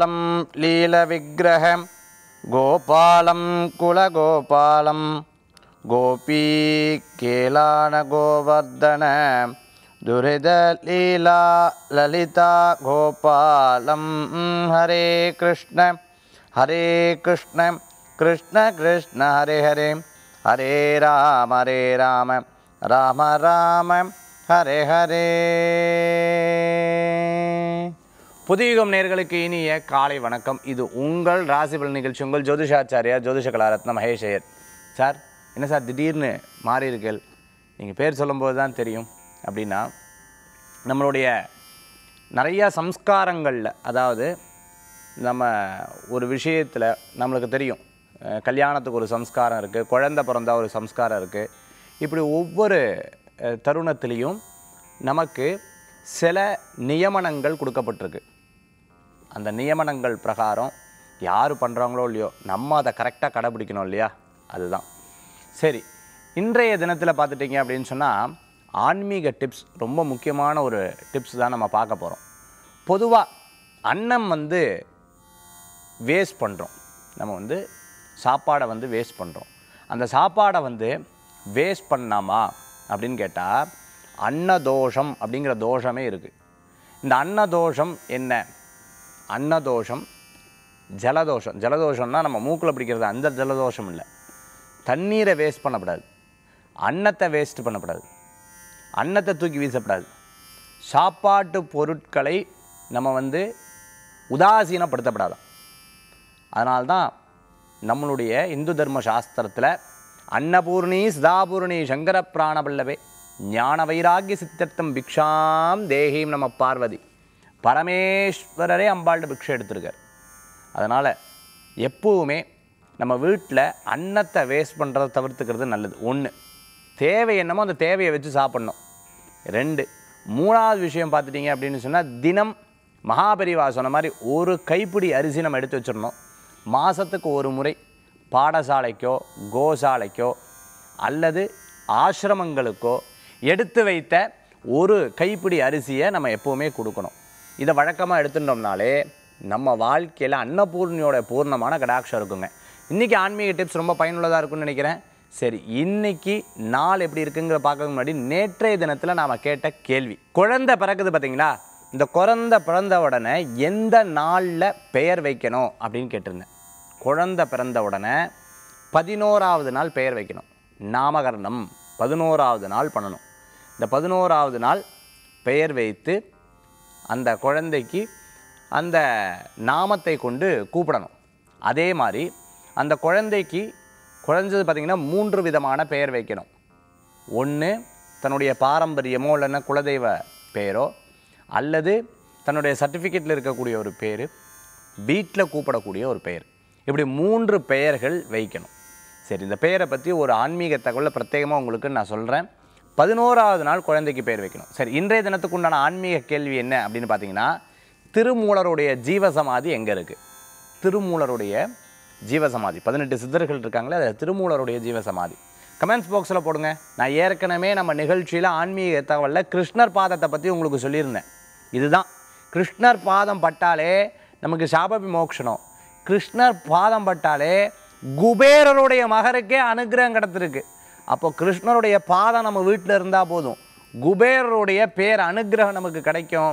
लील गोपालम गोपी केलान गोवर्धन दुरीद लीला ललिता गोपालम हरे कृष्ण हरे कृष्ण कृष्ण कृष्ण हरे हरे हरे राम हरे राम राम राम हरे हरे புதியுகம் நேர்களுக்கு இனிய காலை வணக்கம் இது உங்கள் ராசிபல் நிகழ்ச்சி உங்கள் ஜோதிஷாச்சாரியா ஜோதிஷ கலாரத்ன மகேஷயர் சார் என்ன சார் திடீர்னு மாறி இருக்கல் நீங்கள் பேர் சொல்லும்போது தான் தெரியும் அப்படின்னா நம்மளுடைய நிறையா சம்ஸ்காரங்களில் அதாவது நம்ம ஒரு விஷயத்தில் நம்மளுக்கு தெரியும் கல்யாணத்துக்கு ஒரு சம்ஸ்காரம் இருக்குது குழந்த பிறந்தால் ஒரு சம்ஸ்காரம் இருக்குது இப்படி ஒவ்வொரு தருணத்திலையும் நமக்கு சில நியமனங்கள் கொடுக்கப்பட்டிருக்கு அந்த நியமனங்கள் பிரகாரம் யார் பண்ணுறாங்களோ இல்லையோ நம்ம அதை கரெக்டாக கடைப்பிடிக்கணும் இல்லையா அதுதான் சரி இன்றைய தினத்தில் பார்த்துட்டிங்க அப்படின்னு சொன்னால் ஆன்மீக டிப்ஸ் ரொம்ப முக்கியமான ஒரு டிப்ஸ் தான் நம்ம பார்க்க போகிறோம் பொதுவாக அன்னம் வந்து வேஸ்ட் பண்ணுறோம் நம்ம வந்து சாப்பாடை வந்து வேஸ்ட் பண்ணுறோம் அந்த சாப்பாடை வந்து வேஸ்ட் பண்ணாமா அப்படின்னு கேட்டால் அன்னதோஷம் அப்படிங்கிற தோஷமே இருக்குது இந்த அன்னதோஷம் என்ன அன்னதோஷம் ஜலதோஷம் ஜலதோஷம்னா நம்ம மூக்கில் பிடிக்கிறது அந்த ஜலதோஷம் இல்லை தண்ணீரை வேஸ்ட் பண்ணக்கூடாது அன்னத்தை வேஸ்ட் பண்ணக்கூடாது அன்னத்தை தூக்கி வீசப்படாது சாப்பாட்டு பொருட்களை நம்ம வந்து உதாசீனப்படுத்தப்படாதான் அதனால்தான் நம்மளுடைய இந்து தர்ம சாஸ்திரத்தில் அன்னபூர்ணி சிதாபூர்ணி சங்கர பிராணபல்லவே ஞான வைராகிய சித்தர்த்தம் பிக்ஷாம் தேகிம் நம்ம பார்வதி பரமேஸ்வரரே அம்பாள்கிட்ட பிக்ஷை எடுத்திருக்கார் அதனால் எப்போவுமே நம்ம வீட்டில் அன்னத்தை வேஸ்ட் பண்ணுறதை தவிர்த்துக்கிறது நல்லது ஒன்று தேவை என்னமோ அந்த தேவையை வச்சு சாப்பிட்ணும் ரெண்டு மூணாவது விஷயம் பார்த்துட்டிங்க அப்படின்னு சொன்னால் தினம் மகாபரிவா சொன்ன மாதிரி ஒரு கைப்பிடி அரிசி நம்ம எடுத்து வச்சிடணும் மாதத்துக்கு ஒரு முறை பாடசாலைக்கோ கோசாலைக்கோ அல்லது ஆசிரமங்களுக்கோ எடுத்து வைத்த ஒரு கைப்பிடி அரிசியை நம்ம எப்போவுமே கொடுக்கணும் இதை வழக்கமாக எடுத்துட்டோம்னாலே நம்ம வாழ்க்கையில் அன்னபூர்ணியோட பூர்ணமான கடாட்சம் இருக்குங்க இன்றைக்கி ஆன்மீக டிப்ஸ் ரொம்ப பயனுள்ளதாக இருக்கும்னு நினைக்கிறேன் சரி இன்னைக்கு நாள் எப்படி இருக்குங்கிற பார்க்கறதுக்கு முன்னாடி நேற்றைய தினத்தில் நாம் கேட்ட கேள்வி குழந்தை பிறக்குது பார்த்தீங்களா இந்த குழந்த பிறந்த உடனே எந்த நாளில் பெயர் வைக்கணும் அப்படின்னு கேட்டிருந்தேன் குழந்த பிறந்த உடனே பதினோராவது நாள் பெயர் வைக்கணும் நாமகரணம் பதினோராவது நாள் பண்ணணும் இந்த பதினோராவது நாள் பெயர் வைத்து அந்த குழந்தைக்கு அந்த நாமத்தை கொண்டு கூப்பிடணும் அதே மாதிரி அந்த குழந்தைக்கு குழந்தது பார்த்திங்கன்னா மூன்று விதமான பெயர் வைக்கணும் ஒன்று தன்னுடைய பாரம்பரியமோ இல்லைன்னா குலதெய்வ பெயரோ அல்லது தன்னுடைய சர்டிஃபிகேட்டில் இருக்கக்கூடிய ஒரு பேர் வீட்டில் கூப்பிடக்கூடிய ஒரு பெயர் இப்படி மூன்று பெயர்கள் வைக்கணும் சரி இந்த பெயரை பற்றி ஒரு ஆன்மீக தகவலை பிரத்யேகமாக உங்களுக்கு நான் சொல்கிறேன் பதினோராவது நாள் குழந்தைக்கு பெயர் வைக்கணும் சரி இன்றைய தினத்துக்கு உண்டான ஆன்மீக கேள்வி என்ன அப்படின்னு பார்த்தீங்கன்னா திருமூலருடைய ஜீவசமாதி எங்கே இருக்குது திருமூலருடைய ஜீவசமாதி பதினெட்டு சித்தர்கள் இருக்காங்களே அதில் திருமூலருடைய ஜீவசமாதி கமெண்ட்ஸ் பாக்ஸில் போடுங்க நான் ஏற்கனவே நம்ம நிகழ்ச்சியில் ஆன்மீக தகவலில் கிருஷ்ணர் பாதத்தை பற்றி உங்களுக்கு சொல்லியிருந்தேன் இதுதான் கிருஷ்ணர் பாதம் பட்டாலே நமக்கு சாபபி மோக்ஷனம் கிருஷ்ணர் பாதம் பட்டாலே குபேரருடைய மகருக்கே அனுகிரகம் கிடத்திருக்கு அப்போ கிருஷ்ணருடைய பாதம் நம்ம வீட்டில் இருந்தால் போதும் குபேரருடைய பேர் அனுகிரகம் நமக்கு கிடைக்கும்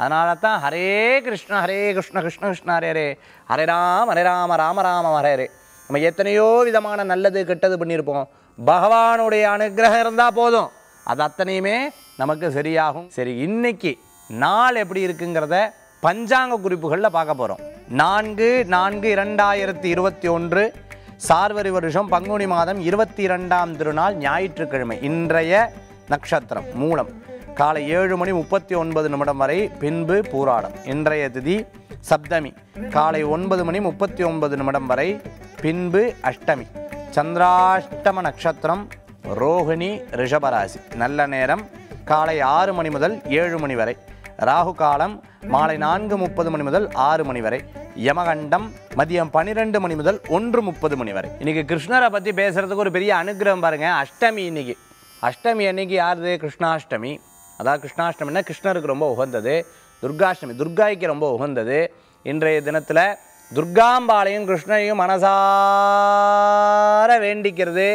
அதனால தான் ஹரே கிருஷ்ண ஹரே கிருஷ்ண கிருஷ்ண கிருஷ்ண ஹரே ஹரே ஹரே ராம் ஹரே ராம ராம ராம ஹரே நம்ம எத்தனையோ விதமான நல்லது கெட்டது பண்ணியிருப்போம் பகவானுடைய அனுகிரகம் இருந்தால் போதும் அது அத்தனையுமே நமக்கு சரியாகும் சரி இன்னைக்கு நாள் எப்படி இருக்குங்கிறத பஞ்சாங்க குறிப்புகளில் பார்க்க போகிறோம் நான்கு நான்கு இரண்டாயிரத்தி இருபத்தி ஒன்று சார்வரி வருஷம் பங்குனி மாதம் இருபத்தி இரண்டாம் திருநாள் ஞாயிற்றுக்கிழமை இன்றைய நட்சத்திரம் மூலம் காலை ஏழு மணி முப்பத்தி ஒன்பது நிமிடம் வரை பின்பு பூராடம் இன்றைய திதி சப்தமி காலை ஒன்பது மணி முப்பத்தி ஒன்பது நிமிடம் வரை பின்பு அஷ்டமி சந்திராஷ்டம நட்சத்திரம் ரோஹிணி ரிஷபராசி நல்ல நேரம் காலை ஆறு மணி முதல் ஏழு மணி வரை ராகு காலம் மாலை நான்கு முப்பது மணி முதல் ஆறு மணி வரை யமகண்டம் மதியம் பன்னிரெண்டு மணி முதல் ஒன்று முப்பது மணி வரை இன்றைக்கி கிருஷ்ணரை பற்றி பேசுகிறதுக்கு ஒரு பெரிய அனுகிரகம் பாருங்கள் அஷ்டமி இன்னைக்கு அஷ்டமி அன்னைக்கு யாருது கிருஷ்ணாஷ்டமி அதாவது கிருஷ்ணாஷ்டமின்னா கிருஷ்ணருக்கு ரொம்ப உகந்தது துர்காஷ்டமி துர்காய்க்கு ரொம்ப உகந்தது இன்றைய தினத்தில் துர்காம்பாளையும் கிருஷ்ணையும் மனசார வேண்டிக்கிறது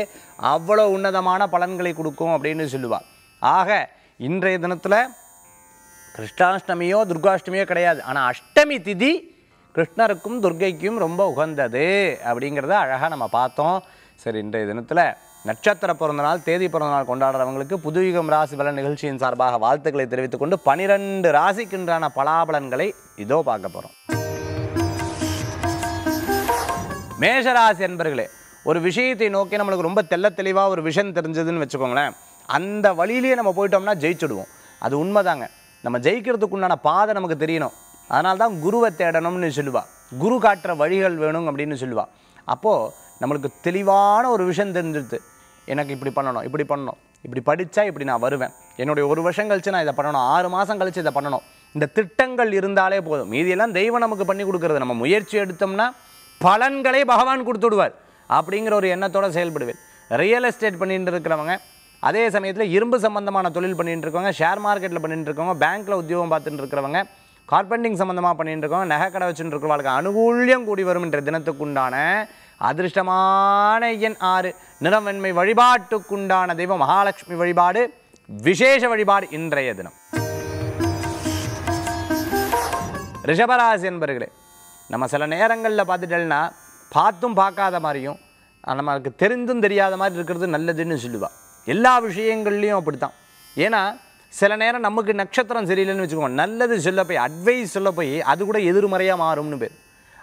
அவ்வளோ உன்னதமான பலன்களை கொடுக்கும் அப்படின்னு சொல்லுவாள் ஆக இன்றைய தினத்தில் கிருஷ்ணாஷ்டமியோ துர்காஷ்டமியோ கிடையாது ஆனால் அஷ்டமி திதி கிருஷ்ணருக்கும் துர்கைக்கும் ரொம்ப உகந்தது அப்படிங்கிறத அழகாக நம்ம பார்த்தோம் சரி இன்றைய தினத்தில் நட்சத்திர பிறந்தநாள் தேதி பிறந்தநாள் கொண்டாடுறவங்களுக்கு புதுவிகம் ராசி பலன் நிகழ்ச்சியின் சார்பாக வாழ்த்துக்களை தெரிவித்துக் கொண்டு பனிரெண்டு ராசிக்குன்றான பலாபலன்களை இதோ பார்க்க போகிறோம் மேஷராசி என்பர்களே ஒரு விஷயத்தை நோக்கி நம்மளுக்கு ரொம்ப தெல்ல தெளிவாக ஒரு விஷயம் தெரிஞ்சதுன்னு வச்சுக்கோங்களேன் அந்த வழியிலேயே நம்ம போயிட்டோம்னா ஜெயிச்சுடுவோம் அது உண்மைதாங்க நம்ம ஜெயிக்கிறதுக்கு உண்டான பாதை நமக்கு தெரியணும் அதனால தான் குருவை தேடணும்னு சொல்லுவாள் குரு காட்டுற வழிகள் வேணும் அப்படின்னு சொல்லுவாள் அப்போது நம்மளுக்கு தெளிவான ஒரு விஷயம் தெரிஞ்சிருது எனக்கு இப்படி பண்ணணும் இப்படி பண்ணணும் இப்படி படித்தா இப்படி நான் வருவேன் என்னுடைய ஒரு வருஷம் கழித்து நான் இதை பண்ணணும் ஆறு மாதம் கழித்து இதை பண்ணணும் இந்த திட்டங்கள் இருந்தாலே போதும் மீதியெல்லாம் தெய்வம் நமக்கு பண்ணி கொடுக்குறது நம்ம முயற்சி எடுத்தோம்னா பலன்களை பகவான் கொடுத்துடுவார் அப்படிங்கிற ஒரு எண்ணத்தோடு செயல்படுவேன் ரியல் எஸ்டேட் பண்ணிட்டு இருக்கிறவங்க அதே சமயத்தில் இரும்பு சம்மந்தமான தொழில் பண்ணிட்டு இருக்கவங்க ஷேர் மார்க்கெட்டில் பண்ணிட்டு இருக்கவங்க பேங்க்கில் உத்தியோகம் பார்த்துட்டு இருக்கிறவங்க கார்பெண்டிங் சம்மந்தமாக பண்ணிட்டு இருக்கவங்க நகை கடை வச்சுட்டு இருக்கிறவங்களுக்கு அனுகூல்யம் கூடி வரும் என்ற தினத்துக்குண்டான அதிர்ஷ்டமான எண் ஆறு நிறவன்மை வழிபாட்டுக்குண்டான தெய்வம் மகாலட்சுமி வழிபாடு விசேஷ வழிபாடு இன்றைய தினம் ரிஷபராசி என்பர்களே நம்ம சில நேரங்களில் பார்த்துட்டோம்னா பார்த்தும் பார்க்காத மாதிரியும் நமக்கு தெரிந்தும் தெரியாத மாதிரி இருக்கிறது நல்லதுன்னு சொல்லுவாள் எல்லா விஷயங்கள்லேயும் அப்படி தான் ஏன்னா சில நேரம் நமக்கு நட்சத்திரம் சரியில்லைன்னு வச்சுக்கோங்க நல்லது சொல்ல போய் அட்வைஸ் சொல்ல போய் அது கூட எதிர்மறையாக மாறும்னு பேர்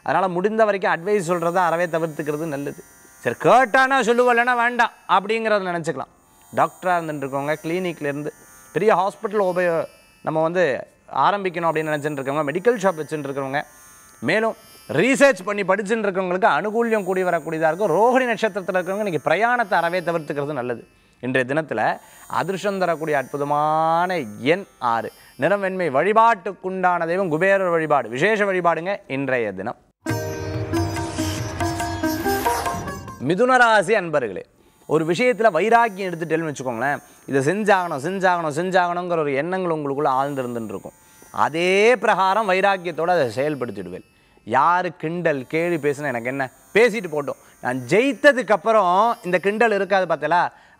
அதனால் முடிந்த வரைக்கும் அட்வைஸ் சொல்கிறத அறவே தவிர்த்துக்கிறது நல்லது சரி கேட்டானா சொல்லுவலைன்னா வேண்டாம் அப்படிங்கிறத நினச்சிக்கலாம் டாக்டராக இருந்துட்டுருக்கவங்க கிளினிக்லேருந்து பெரிய ஹாஸ்பிட்டல் உபயோ நம்ம வந்து ஆரம்பிக்கணும் அப்படின்னு நினச்சிட்டு இருக்கவங்க மெடிக்கல் ஷாப் வச்சுட்டு இருக்கிறவங்க மேலும் ரீசர்ச் பண்ணி படிச்சுட்டு இருக்கவங்களுக்கு அனுகூலியம் கூடி வரக்கூடியதாக இருக்கும் ரோஹிணி நட்சத்திரத்தில் இருக்கிறவங்க இன்றைக்கி பிரயாணத்தை அறவே தவிர்த்துக்கிறது நல்லது இன்றைய தினத்தில் அதிர்ஷ்டம் தரக்கூடிய அற்புதமான எண் ஆறு நிறம் வெண்மை வழிபாட்டுக்குண்டான தெய்வம் குபேரர் வழிபாடு விசேஷ வழிபாடுங்க இன்றைய தினம் மிதுனராசி அன்பர்களே ஒரு விஷயத்தில் வைராக்கியம் எடுத்துட்டேன்னு வச்சுக்கோங்களேன் இதை செஞ்சாகணும் செஞ்சாகணும் செஞ்சாகணுங்கிற ஒரு எண்ணங்கள் உங்களுக்குள்ளே ஆழ்ந்திருந்துருக்கும் இருக்கும் அதே பிரகாரம் வைராக்கியத்தோடு அதை செயல்படுத்திடுவேன் யார் கிண்டல் கேள்வி பேசுனா எனக்கு என்ன பேசிட்டு போட்டோம் நான் ஜெயித்ததுக்கப்புறம் இந்த கிண்டல் இருக்காது பார்த்தல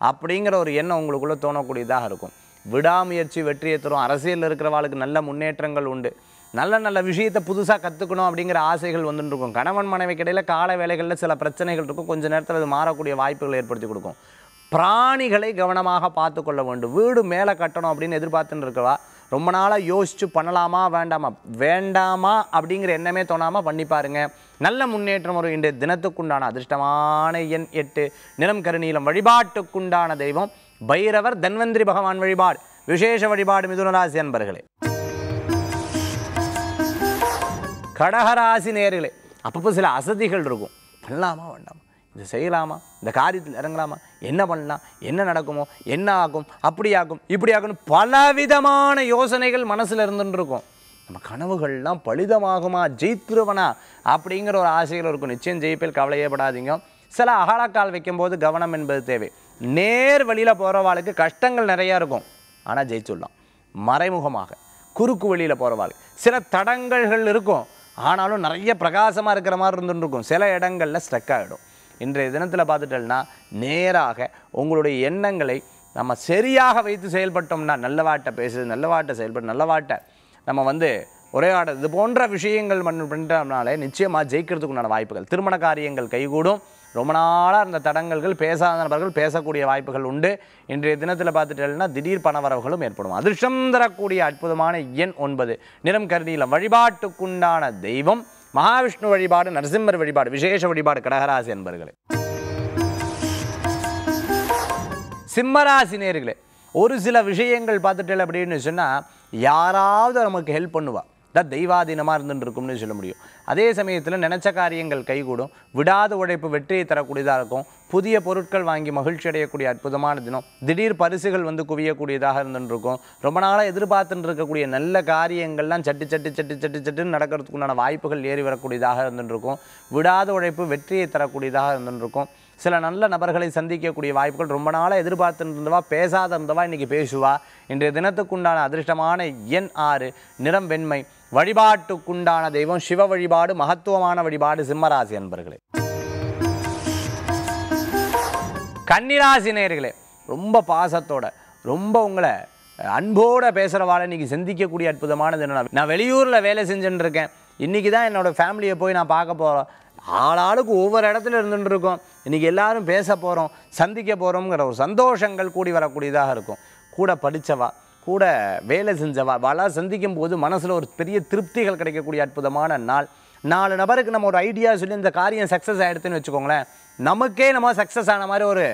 அப்படிங்கிற ஒரு எண்ணம் உங்களுக்குள்ளே தோணக்கூடியதாக இருக்கும் விடாமுயற்சி வெற்றியை தரும் அரசியலில் இருக்கிறவாளுக்கு நல்ல முன்னேற்றங்கள் உண்டு நல்ல நல்ல விஷயத்தை புதுசாக கற்றுக்கணும் அப்படிங்கிற ஆசைகள் வந்துட்டு இருக்கும் கணவன் மனைவிக்கிடையில் கால வேலைகளில் சில பிரச்சனைகள் இருக்கும் கொஞ்சம் நேரத்தில் அது மாறக்கூடிய வாய்ப்புகளை ஏற்படுத்தி கொடுக்கும் பிராணிகளை கவனமாக பார்த்து கொள்ள வேண்டும் வீடு மேலே கட்டணும் அப்படின்னு எதிர்பார்த்துன்னு இருக்கவா ரொம்ப நாளாக யோசித்து பண்ணலாமா வேண்டாமா வேண்டாமா அப்படிங்கிற எண்ணமே தோணாமல் பண்ணி பாருங்க நல்ல முன்னேற்றம் ஒரு இன்றைய தினத்துக்குண்டான அதிர்ஷ்டமான எண் எட்டு நிறம் கருநீலம் வழிபாட்டுக்குண்டான தெய்வம் பைரவர் தன்வந்திரி பகவான் வழிபாடு விசேஷ வழிபாடு மிதுனராசி அன்பர்களே கடகராசி நேர்களே அப்பப்போ சில அசதிகள் இருக்கும் பண்ணலாமா வேண்டாமா இது செய்யலாமா இந்த காரியத்தில் இறங்கலாமா என்ன பண்ணலாம் என்ன நடக்குமோ என்ன ஆகும் அப்படி ஆகும் இப்படி ஆகும் பலவிதமான யோசனைகள் மனசில் இருந்துருக்கும் நம்ம கனவுகள்லாம் பலிதமாகுமா ஜெயித்துருவனா அப்படிங்கிற ஒரு ஆசைகள் இருக்கும் நிச்சயம் ஜெயிப்பில் கவலையப்படாதீங்க சில அகலாக்கால் வைக்கும்போது கவனம் என்பது தேவை நேர் வழியில் போகிறவாளுக்கு கஷ்டங்கள் நிறையா இருக்கும் ஆனால் ஜெயிச்சுடலாம் மறைமுகமாக குறுக்கு வழியில் போகிறவாள் சில தடங்கல்கள் இருக்கும் ஆனாலும் நிறைய பிரகாசமாக இருக்கிற மாதிரி இருந்துருக்கும் சில இடங்களில் ஸ்ட்ரக் ஆகிடும் இன்றைய தினத்தில் பார்த்துட்டோம்னா நேராக உங்களுடைய எண்ணங்களை நம்ம சரியாக வைத்து செயல்பட்டோம்னா நல்லவாட்டை பேசுது நல்லவாட்டை செயல்பட நல்லவாட்டை நம்ம வந்து உரையாட இது போன்ற விஷயங்கள் பண்ணுறோம்னாலே நிச்சயமாக ஜெயிக்கிறதுக்கு உண்டான வாய்ப்புகள் திருமண காரியங்கள் கைகூடும் ரொம்ப நாளாக இருந்த தடங்கல்கள் பேசாத நபர்கள் பேசக்கூடிய வாய்ப்புகள் உண்டு இன்றைய தினத்தில் பார்த்துட்டேன்னா திடீர் பணவரவுகளும் ஏற்படும் அதிர்ஷ்டம் தரக்கூடிய அற்புதமான எண் ஒன்பது நிறம் கருதியில் வழிபாட்டுக்குண்டான தெய்வம் மகாவிஷ்ணு வழிபாடு நரசிம்மர் வழிபாடு விசேஷ வழிபாடு கடகராசி என்பர்களே சிம்மராசி நேர்களே ஒரு சில விஷயங்கள் பார்த்துட்டேன் அப்படின்னு சொன்னால் யாராவது நமக்கு ஹெல்ப் பண்ணுவாள் தான் தெய்வாதீனமாக இருந்துட்டு இருக்கும்னு சொல்ல முடியும் அதே சமயத்தில் நினச்ச காரியங்கள் கைகூடும் விடாத உழைப்பு வெற்றியை தரக்கூடியதாக இருக்கும் புதிய பொருட்கள் வாங்கி மகிழ்ச்சி அடையக்கூடிய அற்புதமான தினம் திடீர் பரிசுகள் வந்து குவியக்கூடியதாக இருந்துருக்கும் ரொம்ப நாளாக எதிர்பார்த்துட்டு இருக்கக்கூடிய நல்ல காரியங்கள்லாம் சட்டு சட்டு சட்டு சட்டு சட்டுன்னு நடக்கிறதுக்குண்டான வாய்ப்புகள் ஏறி வரக்கூடியதாக இருந்துருக்கும் விடாத உழைப்பு வெற்றியை தரக்கூடியதாக இருந்துருக்கும் சில நல்ல நபர்களை சந்திக்கக்கூடிய வாய்ப்புகள் ரொம்ப நாளாக எதிர்பார்த்துட்டு இருந்தவா பேசாத இருந்தவா இன்றைக்கி பேசுவா இன்றைய தினத்துக்குண்டான அதிர்ஷ்டமான எண் ஆறு நிறம் வெண்மை வழிபாட்டுக்குண்டான தெய்வம் சிவ வழிபாடு மகத்துவமான வழிபாடு சிம்மராசி என்பர்களே கன்னிராசி நேர்களே ரொம்ப பாசத்தோட ரொம்ப உங்களை அன்போடு பேசுகிறவாள் இன்றைக்கி சிந்திக்கக்கூடிய அற்புதமானது என்ன நான் வெளியூரில் வேலை செஞ்சுட்டு இருக்கேன் இன்றைக்கி தான் என்னோடய ஃபேமிலியை போய் நான் பார்க்க போகிறோம் ஆளாளுக்கு ஒவ்வொரு இடத்துல இருந்துட்டு இருக்கோம் இன்றைக்கி எல்லோரும் பேச போகிறோம் சந்திக்க போகிறோங்கிற ஒரு சந்தோஷங்கள் கூடி வரக்கூடியதாக இருக்கும் கூட படித்தவா கூட வேலை செஞ்ச வள சந்திக்கும் போது மனசில் ஒரு பெரிய திருப்திகள் கிடைக்கக்கூடிய அற்புதமான நாள் நாலு நபருக்கு நம்ம ஒரு ஐடியா சொல்லி இந்த காரியம் சக்ஸஸ் ஆகிடுதுன்னு வச்சுக்கோங்களேன் நமக்கே நம்ம சக்ஸஸ் ஆன மாதிரி ஒரு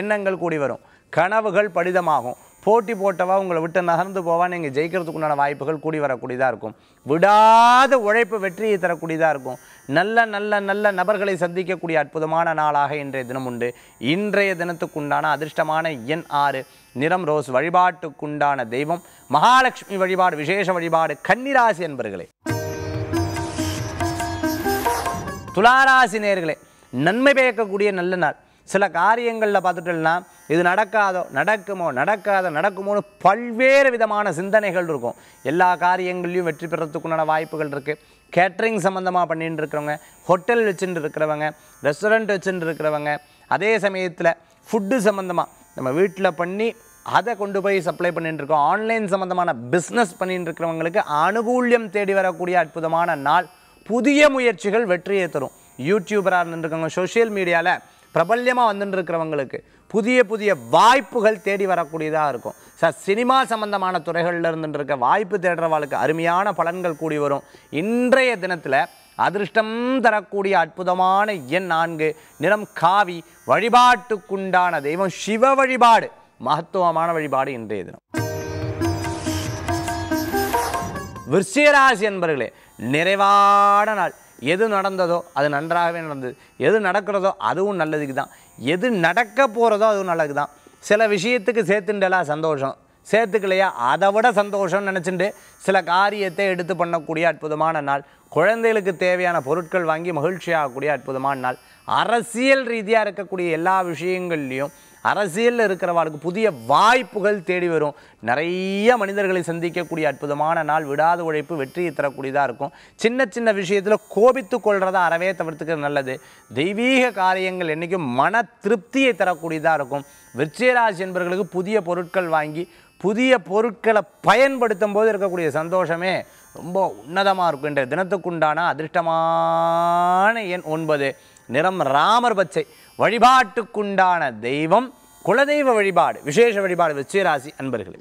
எண்ணங்கள் கூடி வரும் கனவுகள் படிதமாகும் போட்டி போட்டவா உங்களை விட்டு நகர்ந்து போவா நீங்கள் ஜெயிக்கிறதுக்கு உண்டான வாய்ப்புகள் கூடி வரக்கூடியதாக இருக்கும் விடாத உழைப்பு வெற்றியை தரக்கூடியதாக இருக்கும் நல்ல நல்ல நல்ல நபர்களை சந்திக்கக்கூடிய அற்புதமான நாளாக இன்றைய தினம் உண்டு இன்றைய தினத்துக்குண்டான அதிர்ஷ்டமான எண் ஆறு நிறம் ரோஸ் வழிபாட்டுக்குண்டான தெய்வம் மகாலட்சுமி வழிபாடு விசேஷ வழிபாடு கன்னிராசி என்பர்களே துளாராசி நேர்களே நன்மை பயக்கக்கூடிய நல்ல நாள் சில காரியங்களில் பார்த்துட்டோம்னா இது நடக்காதோ நடக்குமோ நடக்காதோ நடக்குமோன்னு பல்வேறு விதமான சிந்தனைகள் இருக்கும் எல்லா காரியங்கள்லையும் வெற்றி பெறத்துக்குண்டான வாய்ப்புகள் இருக்குது கேட்ரிங் சம்மந்தமாக பண்ணிட்டு இருக்கிறவங்க ஹோட்டல் வச்சுட்டு இருக்கிறவங்க ரெஸ்டாரண்ட் வச்சுட்டு இருக்கிறவங்க அதே சமயத்தில் ஃபுட்டு சம்மந்தமாக நம்ம வீட்டில் பண்ணி அதை கொண்டு போய் சப்ளை பண்ணிட்டுருக்கோம் ஆன்லைன் சம்மந்தமான பிஸ்னஸ் பண்ணிகிட்டு இருக்கிறவங்களுக்கு அனுகூல்யம் தேடி வரக்கூடிய அற்புதமான நாள் புதிய முயற்சிகள் வெற்றியை தரும் யூடியூபராக இருந்துருக்கவங்க சோஷியல் மீடியாவில் பிரபல்யமாக வந்துட்டு இருக்கிறவங்களுக்கு புதிய புதிய வாய்ப்புகள் தேடி வரக்கூடியதாக இருக்கும் சார் சினிமா சம்பந்தமான துறைகளில் இருந்துட்டு இருக்க வாய்ப்பு தேடுறவாளுக்கு அருமையான பலன்கள் கூடி வரும் இன்றைய தினத்தில் அதிர்ஷ்டம் தரக்கூடிய அற்புதமான எண் நான்கு நிறம் காவி வழிபாட்டுக்குண்டான தெய்வம் சிவ வழிபாடு மகத்துவமான வழிபாடு இன்றைய தினம் விருஷியராசி என்பர்களே நிறைவான நாள் எது நடந்ததோ அது நன்றாகவே நடந்தது எது நடக்கிறதோ அதுவும் நல்லதுக்கு தான் எது நடக்க போகிறதோ அதுவும் நல்லதுக்கு தான் சில விஷயத்துக்கு சேர்த்துண்டலா சந்தோஷம் சேர்த்துக்கலையா அதை விட சந்தோஷம்னு நினச்சிட்டு சில காரியத்தை எடுத்து பண்ணக்கூடிய அற்புதமான நாள் குழந்தைகளுக்கு தேவையான பொருட்கள் வாங்கி மகிழ்ச்சியாகக்கூடிய அற்புதமான நாள் அரசியல் ரீதியாக இருக்கக்கூடிய எல்லா விஷயங்கள்லேயும் அரசியலில் இருக்கிறவாளுக்கு புதிய வாய்ப்புகள் தேடி வரும் நிறைய மனிதர்களை சந்திக்கக்கூடிய அற்புதமான நாள் விடாத உழைப்பு வெற்றியை தரக்கூடியதாக இருக்கும் சின்ன சின்ன விஷயத்தில் கோபித்து கொள்கிறத அறவே தவிர்த்துக்கிறது நல்லது தெய்வீக காரியங்கள் என்றைக்கும் மன திருப்தியை தரக்கூடியதாக இருக்கும் விருச்சிகராசி என்பவர்களுக்கு புதிய பொருட்கள் வாங்கி புதிய பொருட்களை பயன்படுத்தும் போது இருக்கக்கூடிய சந்தோஷமே ரொம்ப உன்னதமாக இருக்கும் இன்றைய தினத்துக்குண்டான அதிர்ஷ்டமான எண் ஒன்பது நிறம் ராமர் பச்சை வழிபாட்டுக்குண்டான தெய்வம் குலதெய்வ வழிபாடு விசேஷ வழிபாடு விச்சயராசி அன்பர்களே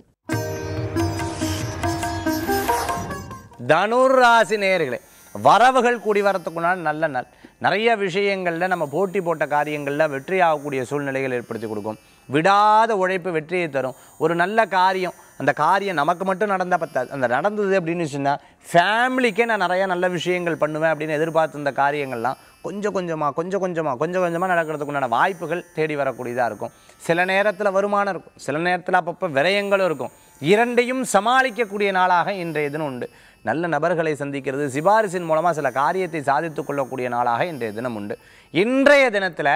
தனுர் ராசி நேர்களே வரவுகள் கூடி வரத்துக்குனால் நல்ல நாள் நிறைய விஷயங்களில் நம்ம போட்டி போட்ட காரியங்களில் வெற்றி ஆகக்கூடிய சூழ்நிலைகள் ஏற்படுத்தி கொடுக்கும் விடாத உழைப்பு வெற்றியை தரும் ஒரு நல்ல காரியம் அந்த காரியம் நமக்கு மட்டும் நடந்தால் பத்தாது அந்த நடந்தது அப்படின்னு சொன்னால் ஃபேமிலிக்கே நான் நிறையா நல்ல விஷயங்கள் பண்ணுவேன் அப்படின்னு எதிர்பார்த்து இந்த காரியங்கள்லாம் கொஞ்சம் கொஞ்சமாக கொஞ்சம் கொஞ்சமாக கொஞ்சம் கொஞ்சமாக நடக்கிறதுக்குண்டான வாய்ப்புகள் தேடி வரக்கூடியதாக இருக்கும் சில நேரத்தில் வருமானம் இருக்கும் சில நேரத்தில் அப்பப்போ விரயங்களும் இருக்கும் இரண்டையும் சமாளிக்கக்கூடிய நாளாக இன்றைய தினம் உண்டு நல்ல நபர்களை சந்திக்கிறது சிபாரிசின் மூலமாக சில காரியத்தை சாதித்து கொள்ளக்கூடிய நாளாக இன்றைய தினம் உண்டு இன்றைய தினத்தில்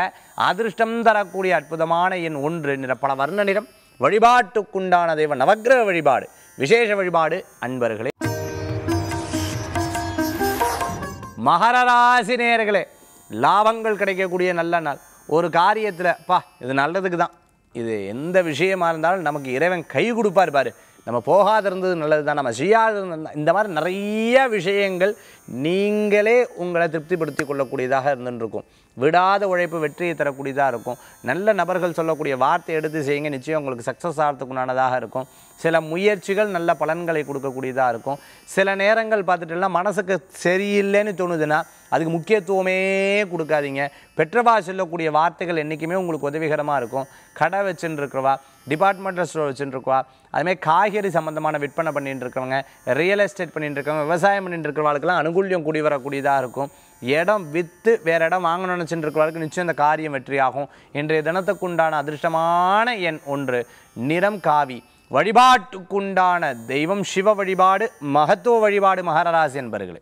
அதிர்ஷ்டம் தரக்கூடிய அற்புதமான எண் ஒன்று நிற பல வர்ண நிறம் வழிபாட்டுக்குண்டான தெய்வம் நவக்கிரக வழிபாடு விசேஷ வழிபாடு அன்பர்களே மகர ராசி நேர்களே லாபங்கள் கிடைக்கக்கூடிய நல்ல நாள் ஒரு காரியத்தில் பா இது நல்லதுக்கு தான் இது எந்த விஷயமாக இருந்தாலும் நமக்கு இறைவன் கை கொடுப்பார் பாரு நம்ம போகாத இருந்தது நல்லது தான் நம்ம செய்யாத இந்த மாதிரி நிறைய விஷயங்கள் நீங்களே உங்களை திருப்திப்படுத்தி கொள்ளக்கூடியதாக இருந்துருக்கும் விடாத உழைப்பு வெற்றியை தரக்கூடியதாக இருக்கும் நல்ல நபர்கள் சொல்லக்கூடிய வார்த்தை எடுத்து செய்யுங்க நிச்சயம் உங்களுக்கு சக்ஸஸ் ஆகிறதுக்குண்டானதாக இருக்கும் சில முயற்சிகள் நல்ல பலன்களை கொடுக்கக்கூடியதாக இருக்கும் சில நேரங்கள் பார்த்துட்டுலாம் மனசுக்கு சரியில்லைன்னு தோணுதுன்னா அதுக்கு முக்கியத்துவமே கொடுக்காதீங்க பெற்றவா சொல்லக்கூடிய வார்த்தைகள் என்றைக்குமே உங்களுக்கு உதவிகரமாக இருக்கும் கடை வச்சுட்டுருக்கிறவா டிபார்ட்மெண்டல் ஸ்டோர் வச்சுட்டுருக்குவா அதுமாதிரி காய்கறி சம்மந்தமான விற்பனை பண்ணிகிட்டு இருக்கவங்க ரியல் எஸ்டேட் பண்ணிகிட்டு இருக்கவங்க விவசாயம் பண்ணிகிட்டு இருக்கிறவாளுக்கெல்லாம் அனுகூல்யம் கூடி வரக்கூடியதாக இருக்கும் இடம் விற்று வேறு இடம் வாங்கணும்னு நினச்சிட்டு நிச்சயம் இந்த காரியம் வெற்றியாகும் இன்றைய தினத்துக்குண்டான அதிர்ஷ்டமான எண் ஒன்று நிறம் காவி வழிபாட்டுக்குண்டான தெய்வம் சிவ வழிபாடு மகத்துவ வழிபாடு மகரராசி என்பர்களே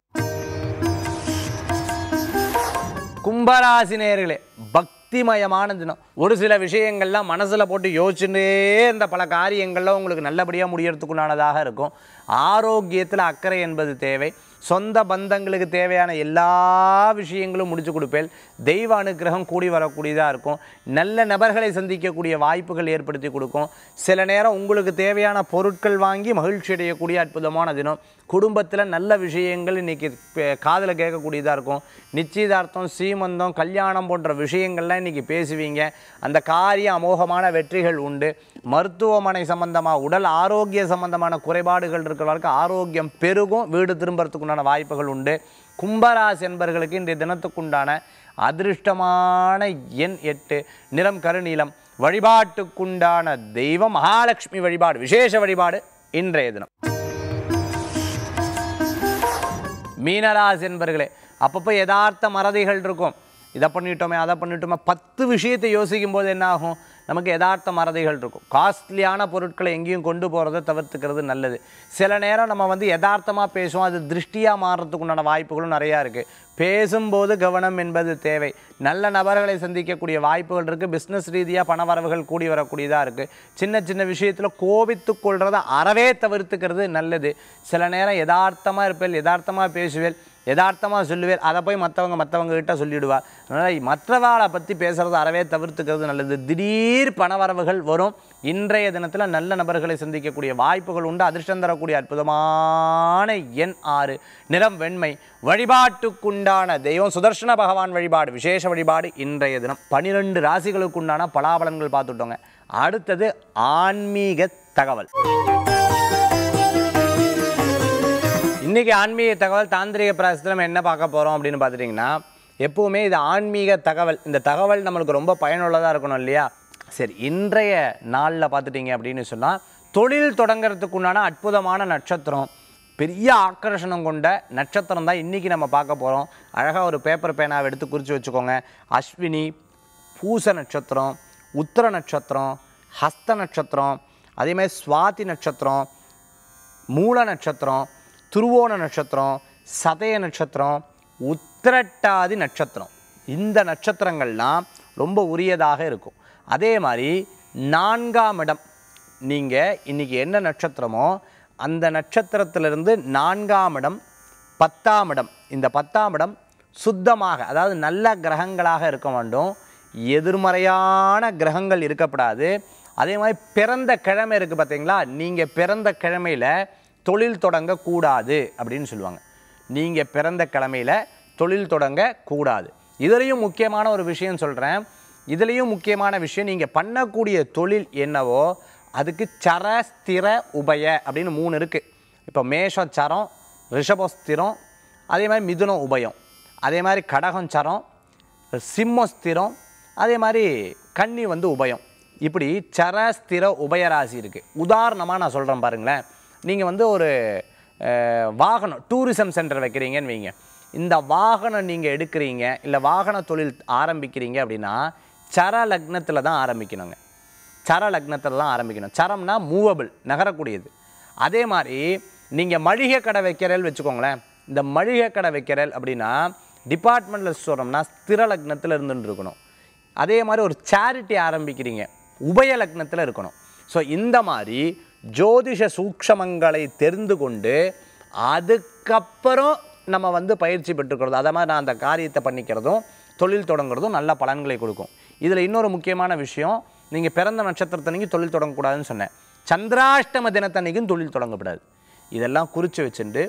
கும்பராசினியர்களே பக்திமயமான தினம் ஒரு சில விஷயங்கள்லாம் மனசில் போட்டு யோசிச்சுட்டே இருந்த பல காரியங்கள்லாம் உங்களுக்கு நல்லபடியாக முடியறதுக்குண்டானதாக இருக்கும் ஆரோக்கியத்தில் அக்கறை என்பது தேவை சொந்த பந்தங்களுக்கு தேவையான எல்லா விஷயங்களும் முடிச்சு கொடுப்பேன் தெய்வ அனுகிரகம் கூடி வரக்கூடியதாக இருக்கும் நல்ல நபர்களை சந்திக்கக்கூடிய வாய்ப்புகள் ஏற்படுத்தி கொடுக்கும் சில நேரம் உங்களுக்கு தேவையான பொருட்கள் வாங்கி மகிழ்ச்சி அடையக்கூடிய அற்புதமான தினம் குடும்பத்தில் நல்ல விஷயங்கள் இன்றைக்கி காதில் கேட்கக்கூடியதாக இருக்கும் நிச்சயதார்த்தம் சீமந்தம் கல்யாணம் போன்ற விஷயங்கள்லாம் இன்றைக்கி பேசுவீங்க அந்த காரிய அமோகமான வெற்றிகள் உண்டு மருத்துவமனை சம்பந்தமாக உடல் ஆரோக்கிய சம்பந்தமான குறைபாடுகள் இருக்கிறவர்களுக்கு ஆரோக்கியம் பெருகும் வீடு திரும்புறதுக்கு உண்டான வாய்ப்புகள் உண்டு கும்பராசி என்பர்களுக்கு இன்றைய தினத்துக்குண்டான அதிருஷ்டமான எண் எட்டு நிறம் கருநீளம் வழிபாட்டுக்குண்டான தெய்வம் மகாலட்சுமி வழிபாடு விசேஷ வழிபாடு இன்றைய தினம் மீனராசி என்பர்களே அப்பப்போ யதார்த்த மறதிகள் இருக்கும் இதை பண்ணிட்டோமே அதை பண்ணிட்டோமே பத்து விஷயத்தை யோசிக்கும் போது என்னாகும் நமக்கு யதார்த்த மறதிகள் இருக்கும் காஸ்ட்லியான பொருட்களை எங்கேயும் கொண்டு போகிறத தவிர்த்துக்கிறது நல்லது சில நேரம் நம்ம வந்து யதார்த்தமாக பேசுவோம் அது திருஷ்டியாக மாறுறதுக்கு உண்டான வாய்ப்புகளும் நிறையா இருக்குது பேசும்போது கவனம் என்பது தேவை நல்ல நபர்களை சந்திக்கக்கூடிய வாய்ப்புகள் இருக்குது பிஸ்னஸ் ரீதியாக பண வரவுகள் கூடி வரக்கூடியதாக இருக்குது சின்ன சின்ன விஷயத்தில் கோபித்து கொள்கிறத அறவே தவிர்த்துக்கிறது நல்லது சில நேரம் யதார்த்தமாக இருப்பேன் யதார்த்தமாக பேசுவேன் யதார்த்தமாக சொல்லுவார் அதை போய் மற்றவங்க மற்றவங்க கிட்ட சொல்லிவிடுவார் அதனால் மற்றவாளை பற்றி பேசுகிறது அறவே தவிர்த்துக்கிறது நல்லது திடீர் பணவரவுகள் வரும் இன்றைய தினத்தில் நல்ல நபர்களை சந்திக்கக்கூடிய வாய்ப்புகள் உண்டு அதிர்ஷ்டம் தரக்கூடிய அற்புதமான எண் ஆறு நிறம் வெண்மை வழிபாட்டுக்குண்டான தெய்வம் சுதர்ஷன பகவான் வழிபாடு விசேஷ வழிபாடு இன்றைய தினம் பனிரெண்டு ராசிகளுக்கு உண்டான பலாபலன்கள் பார்த்துட்டோங்க அடுத்தது ஆன்மீக தகவல் இன்றைக்கி ஆன்மீக தகவல் தாந்திரிக பிராசத்தில் நம்ம என்ன பார்க்க போகிறோம் அப்படின்னு பார்த்துட்டிங்கன்னா எப்போவுமே இது ஆன்மீக தகவல் இந்த தகவல் நம்மளுக்கு ரொம்ப பயனுள்ளதாக இருக்கணும் இல்லையா சரி இன்றைய நாளில் பார்த்துட்டிங்க அப்படின்னு சொன்னால் தொழில் தொடங்கிறதுக்கு உண்டான அற்புதமான நட்சத்திரம் பெரிய ஆக்கர்ஷணம் கொண்ட நட்சத்திரம் தான் இன்றைக்கி நம்ம பார்க்க போகிறோம் அழகாக ஒரு பேப்பர் பேனாவை எடுத்து குறித்து வச்சுக்கோங்க அஸ்வினி பூச நட்சத்திரம் உத்திர நட்சத்திரம் ஹஸ்த நட்சத்திரம் அதேமாதிரி சுவாதி நட்சத்திரம் மூல நட்சத்திரம் துருவோண நட்சத்திரம் சதய நட்சத்திரம் உத்திரட்டாதி நட்சத்திரம் இந்த நட்சத்திரங்கள்லாம் ரொம்ப உரியதாக இருக்கும் அதே மாதிரி நான்காம் இடம் நீங்கள் இன்றைக்கி என்ன நட்சத்திரமோ அந்த நட்சத்திரத்திலிருந்து நான்காம் இடம் பத்தாம் இடம் இந்த பத்தாம் இடம் சுத்தமாக அதாவது நல்ல கிரகங்களாக இருக்க வேண்டும் எதிர்மறையான கிரகங்கள் இருக்கப்படாது அதே மாதிரி பிறந்த கிழமை இருக்குது பார்த்தீங்களா நீங்கள் பிறந்த கிழமையில் தொழில் தொடங்கக்கூடாது அப்படின்னு சொல்லுவாங்க நீங்கள் பிறந்த கிழமையில் தொழில் தொடங்கக்கூடாது இதுலேயும் முக்கியமான ஒரு விஷயம் சொல்கிறேன் இதுலேயும் முக்கியமான விஷயம் நீங்கள் பண்ணக்கூடிய தொழில் என்னவோ அதுக்கு சர ஸ்திர உபய அப்படின்னு மூணு இருக்குது இப்போ மேஷம் சரம் ரிஷபஸ்திரம் அதே மாதிரி மிதுனம் உபயம் அதே மாதிரி கடகம் சரம் சிம்மஸ்திரம் அதே மாதிரி கன்னி வந்து உபயம் இப்படி சரஸ்திர உபயராசி இருக்குது உதாரணமாக நான் சொல்கிறேன் பாருங்களேன் நீங்கள் வந்து ஒரு வாகனம் டூரிசம் சென்டர் வைக்கிறீங்கன்னு வைங்க இந்த வாகனம் நீங்கள் எடுக்கிறீங்க இல்லை வாகன தொழில் ஆரம்பிக்கிறீங்க அப்படின்னா சர லக்னத்தில் தான் ஆரம்பிக்கணுங்க சர லக்னத்தில் தான் ஆரம்பிக்கணும் சரம்னா மூவபிள் நகரக்கூடியது அதே மாதிரி நீங்கள் மளிகை கடை வைக்கிறேல் வச்சுக்கோங்களேன் இந்த மளிகை கடை வைக்கிறேல் அப்படின்னா டிபார்ட்மெண்ட்டில் சொல்கிறோம்னா ஸ்திர லக்னத்தில் இருந்துட்டு இருக்கணும் அதே மாதிரி ஒரு சேரிட்டி ஆரம்பிக்கிறீங்க உபய லக்னத்தில் இருக்கணும் ஸோ இந்த மாதிரி ஜோதிஷ சூக்ஷமங்களை தெரிந்து கொண்டு அதுக்கப்புறம் நம்ம வந்து பயிற்சி பெற்றுக்கிறது அதை மாதிரி நான் அந்த காரியத்தை பண்ணிக்கிறதும் தொழில் தொடங்குறதும் நல்ல பலன்களை கொடுக்கும் இதில் இன்னொரு முக்கியமான விஷயம் நீங்கள் பிறந்த நட்சத்திரத்தன்னைக்கும் தொழில் தொடங்கக்கூடாதுன்னு சொன்னேன் சந்திராஷ்டம தினத்தன்னைக்கும் தொழில் தொடங்கக்கூடாது இதெல்லாம் குறித்து வச்சுட்டு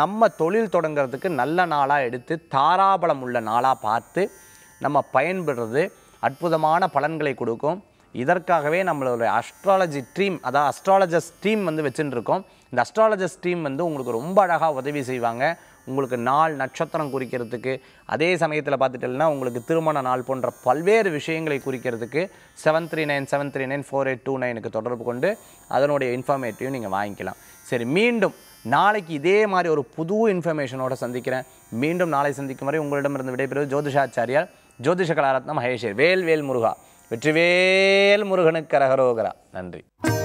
நம்ம தொழில் தொடங்கிறதுக்கு நல்ல நாளாக எடுத்து தாராபலம் உள்ள நாளாக பார்த்து நம்ம பயன்படுறது அற்புதமான பலன்களை கொடுக்கும் இதற்காகவே நம்மளோட அஸ்ட்ராலஜி டீம் அதாவது அஸ்ட்ராலஜஸ் டீம் வந்து வச்சுட்டு இருக்கோம் இந்த அஸ்ட்ராலஜஸ் டீம் வந்து உங்களுக்கு ரொம்ப அழகாக உதவி செய்வாங்க உங்களுக்கு நாள் நட்சத்திரம் குறிக்கிறதுக்கு அதே சமயத்தில் பார்த்துட்டீங்கன்னா உங்களுக்கு திருமண நாள் போன்ற பல்வேறு விஷயங்களை குறிக்கிறதுக்கு seven three nine seven three nine four eight two நைனுக்கு தொடர்பு கொண்டு அதனுடைய இன்ஃபர்மேட்டிவ் நீங்கள் வாங்கிக்கலாம் சரி மீண்டும் நாளைக்கு இதே மாதிரி ஒரு புது இன்ஃபர்மேஷனோட சந்திக்கிறேன் மீண்டும் நாளை சந்திக்கும் வரை உங்களிடமிருந்து விடைபெறுவது ஜோதிஷாச்சாரியார் ஜோதிஷ கலாரத்னம் மகேஷர் வேல் வேல் முருகா வெற்றிவேல் முருகனுக்கு கரகரோகரா நன்றி